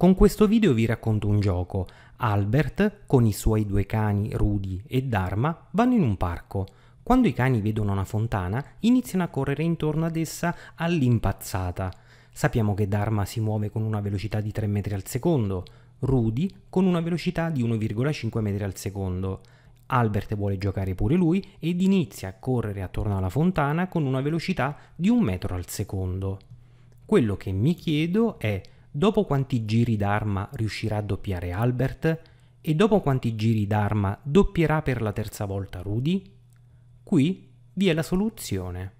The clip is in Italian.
Con questo video vi racconto un gioco. Albert, con i suoi due cani Rudy e Dharma, vanno in un parco. Quando i cani vedono una fontana, iniziano a correre intorno ad essa all'impazzata. Sappiamo che Dharma si muove con una velocità di 3 metri al secondo, Rudy con una velocità di 1,5 metri al secondo. Albert vuole giocare pure lui ed inizia a correre attorno alla fontana con una velocità di 1 metro al secondo. Quello che mi chiedo è dopo quanti giri d'arma riuscirà a doppiare Albert e dopo quanti giri d'arma doppierà per la terza volta Rudy? Qui vi è la soluzione.